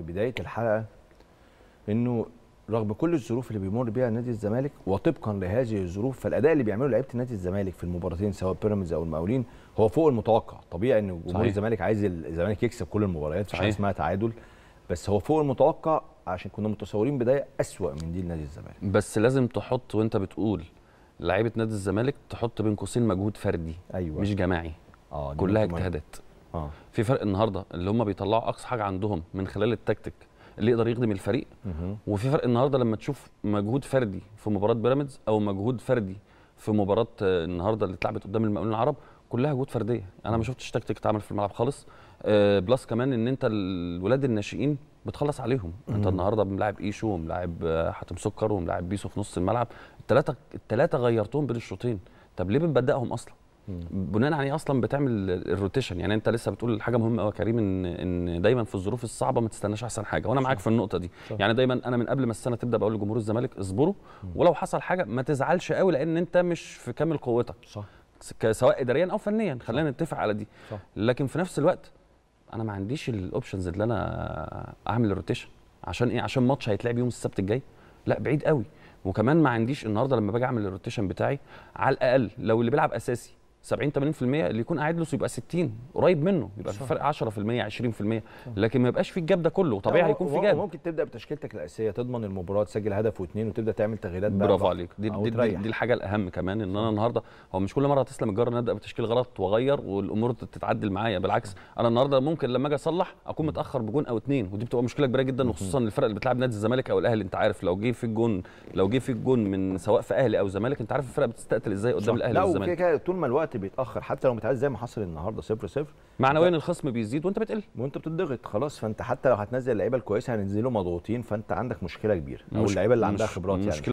في بدايه الحلقه انه رغم كل الظروف اللي بيمر بيها نادي الزمالك وطبقا لهذه الظروف فالاداء اللي بيعمله لعيبه نادي الزمالك في المباراتين سواء بيراميدز او المقاولين هو فوق المتوقع طبيعي ان جمهور الزمالك عايز الزمالك يكسب كل المباريات في اسمها تعادل بس هو فوق المتوقع عشان كنا متصورين بدايه اسوا من دي لنادي الزمالك بس لازم تحط وانت بتقول لعيبه نادي الزمالك تحط بين قوسين مجهود فردي أيوة. مش جماعي آه كلها اجتهادات آه. في فرق النهارده اللي هم بيطلعوا اقصى حاجه عندهم من خلال التكتيك اللي يقدر يخدم الفريق مه. وفي فرق النهارده لما تشوف مجهود فردي في مباراه بيراميدز او مجهود فردي في مباراه آه، النهارده اللي اتلعبت قدام المقاولين العرب كلها جهود فرديه انا ما شفتش تكتيك اتعمل في الملعب خالص آه، بلس كمان ان انت الولاد الناشئين بتخلص عليهم انت النهارده ملاعب ايشو وملاعب حاتم سكر وملاعب بيسو في نص الملعب الثلاثه الثلاثه غيرتهم بين الشوطين طب ليه بنبداهم اصلا بناء ايه اصلا بتعمل الروتيشن يعني انت لسه بتقول حاجه مهمه قوي يا كريم ان ان دايما في الظروف الصعبه ما تستناش احسن حاجه وانا معاك في النقطه دي صح. يعني دايما انا من قبل ما السنه تبدا بقول لجمهور الزمالك اصبروا ولو حصل حاجه ما تزعلش قوي لان انت مش في كامل قوتك صح سواء اداريا او فنيا خلينا نتفق على دي صح. لكن في نفس الوقت انا ما عنديش الاوبشنز اللي انا اعمل الروتيشن عشان ايه عشان ماتش هيتلعب يوم السبت الجاي لا بعيد قوي وكمان ما عنديش النهارده لما باجي اعمل الروتيشن بتاعي على الاقل لو اللي بيلعب اساسي 70 80% اللي يكون قاعد له يبقى 60 قريب منه يبقى في فرق 10% 20% لكن ما يبقاش في الجاب ده كله طبيعي هيكون في جاب ممكن تبدا بتشكيلتك الاساسيه تضمن المباراه تسجل هدف واثنين وتبدا تعمل تغييرات بقى برافو عليك دي دي, دي, دي الحاجه الاهم كمان ان انا النهارده هو مش كل مره هتسلم الجار ان ابدا بتشكيل غلط واغير والامور تتعدل معايا بالعكس انا النهارده ممكن لما اجي اصلح اكون متاخر بجون او اثنين ودي بتبقى مشكله كبيره جدا وخصوصا الفرق اللي بتلعب نادي الزمالك او الاهلي انت عارف لو جه في الجون لو جه في الجون من سواء في اهلي او زمالك انت عارف الفرق بتستقتل ازاي قدام الاهلي والزمالك طول ما الوقت الوقت بيتاخر حتى لو متعادل زي ما حصل النهارده 0 0 معنويا الخصم بيزيد وانت بتقل وانت بتضغط خلاص فانت حتى لو هتنزل اللعيبه الكويسه هينزلوا مضغوطين فانت عندك مشكله كبيره او اللعيبه اللي عندها خبرات يعني